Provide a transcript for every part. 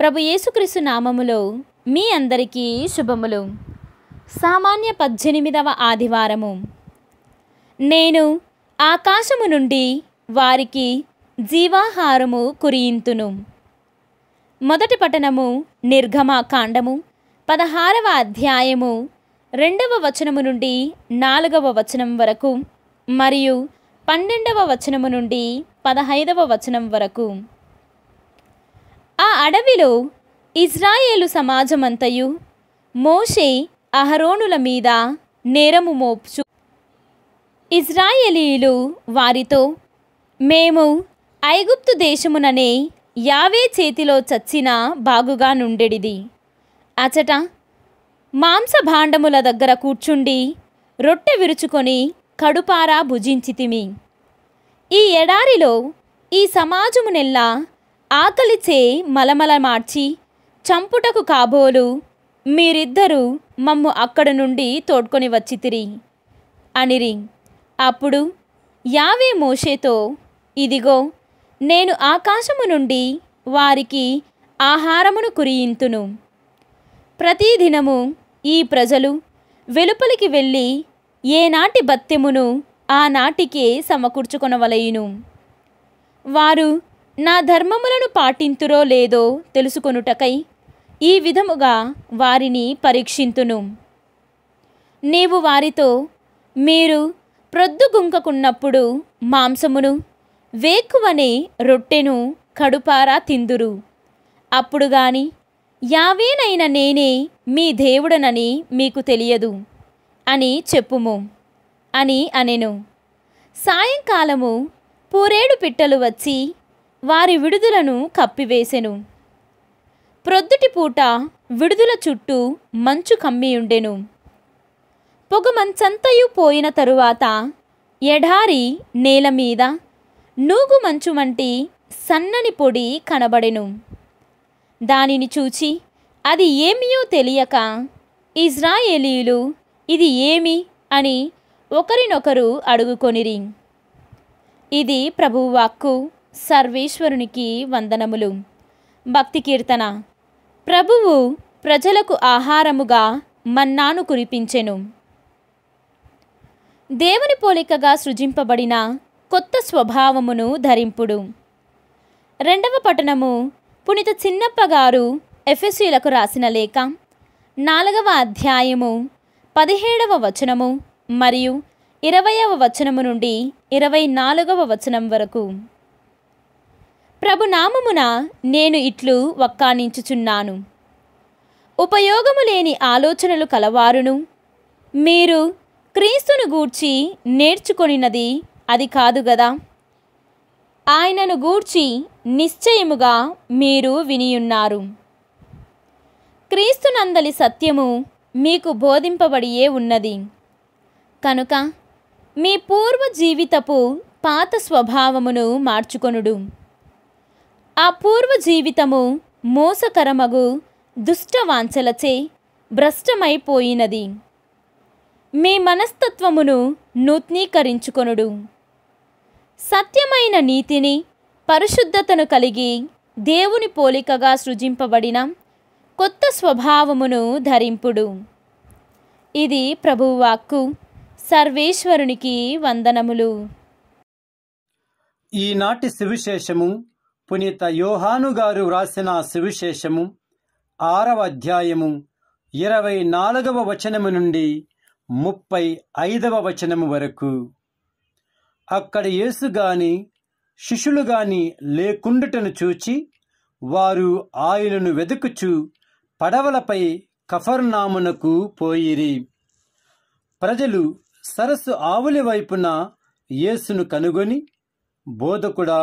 ప్రభు యేసుక్రీస్తు నామములో మీ అందరికీ శుభములు సామాన్య పద్దెనిమిదవ ఆదివారము నేను ఆకాశము నుండి వారికి జీవాహారము కురియింతును మొదటి పట్టణము నిర్గమాకాండము పదహారవ అధ్యాయము రెండవ వచనము నుండి నాలుగవ వచనం వరకు మరియు పన్నెండవ వచనము నుండి పదహైదవ వచనం వరకు అడవిలో ఇజ్రాయేలు సమాజమంతయు మోషే అహరోనుల మీద నేరము మోపుచు ఇజ్రాయేలీలు వారితో మేము ఐగుప్తు దేశముననే యావే చేతిలో చచ్చిన బాగుగా నుండెడిది అచట మాంసభాండముల దగ్గర కూర్చుండి రొట్టె విరుచుకొని కడుపారా భుజించితిమి ఈ ఎడారిలో ఈ సమాజమునెల్లా ఆకలిచే మలమల మార్చి చంపుటకు కాబోలు మీరిద్దరూ మమ్ము అక్కడ నుండి తోడ్కొని వచ్చితిరి అనిరి అప్పుడు యావే మోషేతో ఇదిగో నేను ఆకాశము నుండి వారికి ఆహారమును కురియింతును ప్రతిదినము ఈ ప్రజలు వెలుపలికి వెళ్ళి ఏనాటి బత్తెమును ఆనాటికే సమకూర్చుకొనవలయును వారు నా ధర్మములను పాటింతురో లేదో తెలుసుకొనుటకై ఈ విధముగా వారిని పరీక్షింతును నీవు వారితో మీరు ప్రొద్దుగుంకకున్నప్పుడు మాంసమును వేకువనే రొట్టెను కడుపారా తిందురు అప్పుడు గాని యావేనైన నేనే మీ దేవుడనని మీకు తెలియదు అని చెప్పుము అని అనెను సాయంకాలము పూరేడు పిట్టలు వచ్చి వారి విడుదలను కప్పివేసెను ప్రొద్దుటి పూట విడుదల చుట్టూ మంచు కమ్మియుండెను పొగ మంచంతయు పోయిన తరువాత ఎడారి నేల మీద నూగు మంచు వంటి సన్నని పొడి కనబడెను దానిని చూచి అది ఏమియో తెలియక ఇజ్రాయేలీలు ఇది ఏమి అని ఒకరినొకరు అడుగుకొనిరి ఇది ప్రభువాక్కు సర్వేశ్వరునికి వందనములు భక్తి కీర్తన ప్రభువు ప్రజలకు ఆహారముగా మన్నాను కురిపించెను దేవుని పోలికగా సృజింపబడిన కొత్త స్వభావమును ధరింపుడు రెండవ పట్టణము పునిత చిన్నప్ప గారు ఎఫ్ఎస్యులకు రాసిన లేఖ నాలుగవ అధ్యాయము పదిహేడవ వచనము మరియు ఇరవయవ వచనము నుండి ఇరవై నాలుగవ వచనం వరకు ప్రభునామమున నేను ఇట్లు వక్కానించుచున్నాను ఉపయోగము లేని ఆలోచనలు కలవారును మీరు క్రీస్తును గూర్చి నేర్చుకొనినది అది కాదు గదా ఆయనను గూర్చి నిశ్చయముగా మీరు వినియున్నారు క్రీస్తునందలి సత్యము మీకు బోధింపబడియే ఉన్నది కనుక మీ పూర్వ జీవితపు పాత స్వభావమును మార్చుకొనుడు ఆ పూర్వ జీవితము మోసకరమగు దుష్టవాంఛలచే భ్రష్టమైపోయినది మీ మనస్తత్వమును నూత్నీకరించుకొనుడు సత్యమైన నీతిని పరిశుద్ధతను కలిగి దేవుని పోలికగా సృజింపబడిన కొత్త స్వభావమును ధరింపుడు ఇది ప్రభువాక్కు సర్వేశ్వరునికి వందనములు ఈనాటి సువిశేషము పునీత యోహాను గారు వ్రాసిన సువిశేషము ఆరవ అధ్యాయము ఇరవై నాలుగవ వచనము నుండి ముప్పై ఐదవ వచనము వరకు అక్కడ యేసు శిష్యులుగాని శిష్యులు లేకుండుటను చూచి వారు ఆయనను వెతుకుచు పడవలపై కఫర్నామునకు పోయిరి ప్రజలు సరస్సు ఆవులి వైపున యేసును కనుగొని బోధకుడా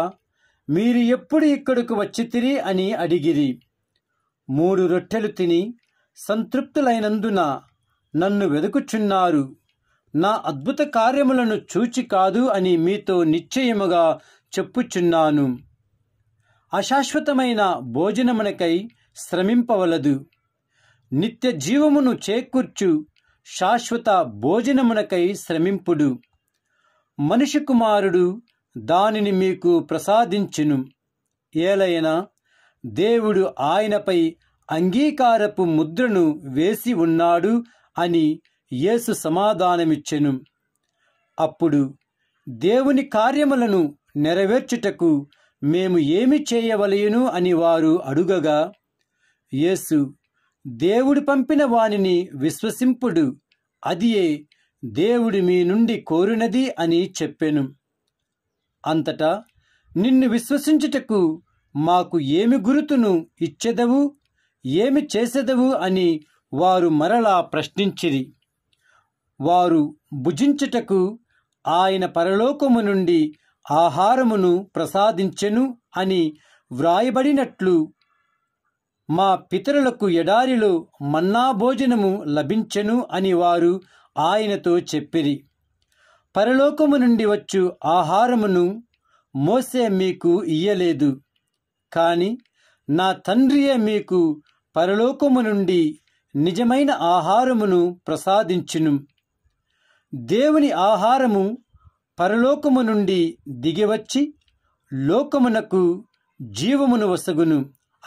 మీరు ఎప్పుడు ఇక్కడకు వచ్చితిరి అని అడిగిరి మూడు రొట్టెలు తిని సంతృప్తులైనందున నన్ను వెదుకుచున్నారు నా అద్భుత కార్యములను చూచి కాదు అని మీతో నిశ్చయముగా చెప్పుచున్నాను అశాశ్వతమైన భోజనమునకై శ్రమింపవలదు నిత్య జీవమును చేకూర్చు శాశ్వత భోజనమునకై శ్రమింపుడు మనిషి కుమారుడు దానిని మీకు ప్రసాదించును ఏలైనా దేవుడు ఆయనపై అంగీకారపు ముద్రను వేసి ఉన్నాడు అని యేసు సమాధానమిచ్చెను అప్పుడు దేవుని కార్యములను నెరవేర్చుటకు మేము ఏమి చేయవలయను అని వారు అడుగగా యేసు దేవుడు పంపిన వానిని విశ్వసింపుడు అదియే దేవుడు మీ నుండి కోరినది అని చెప్పెను అంతటా నిన్ను విశ్వసించుటకు మాకు ఏమి గురుతును ఇచ్చెదవు ఏమి చేసేదవు అని వారు మరలా ప్రశ్నించిరి వారు భుజించుటకు ఆయన పరలోకము నుండి ఆహారమును ప్రసాదించెను అని వ్రాయబడినట్లు మా పితరులకు ఎడారిలో మన్నా భోజనము లభించెను అని వారు ఆయనతో చెప్పిరి పరలోకము నుండి వచ్చు ఆహారమును మోసే మీకు ఇయ్యలేదు కాని నా తండ్రియే మీకు పరలోకము నుండి నిజమైన ఆహారమును ప్రసాదించును దేవుని ఆహారము పరలోకము నుండి దిగివచ్చి లోకమునకు జీవమును వసగును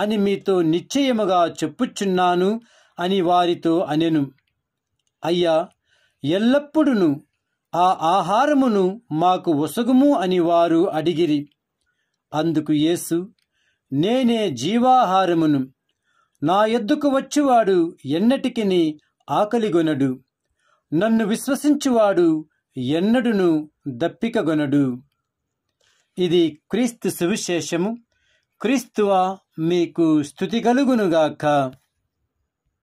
అని మీతో నిశ్చయముగా చెప్పుచున్నాను అని వారితో అనెను అయ్యా ఎల్లప్పుడూ ఆ ఆహారమును మాకు ఒసగుము అని వారు అడిగిరి అందుకు యేసు నేనే జీవాహారమును నా ఎద్దుకు వచ్చివాడు ఎన్నటికిని ఆకలిగొనడు నన్ను విశ్వసించువాడు ఎన్నడును దప్పికగొనడు ఇది క్రీస్తు సువిశేషము క్రీస్తువా మీకు స్థుతి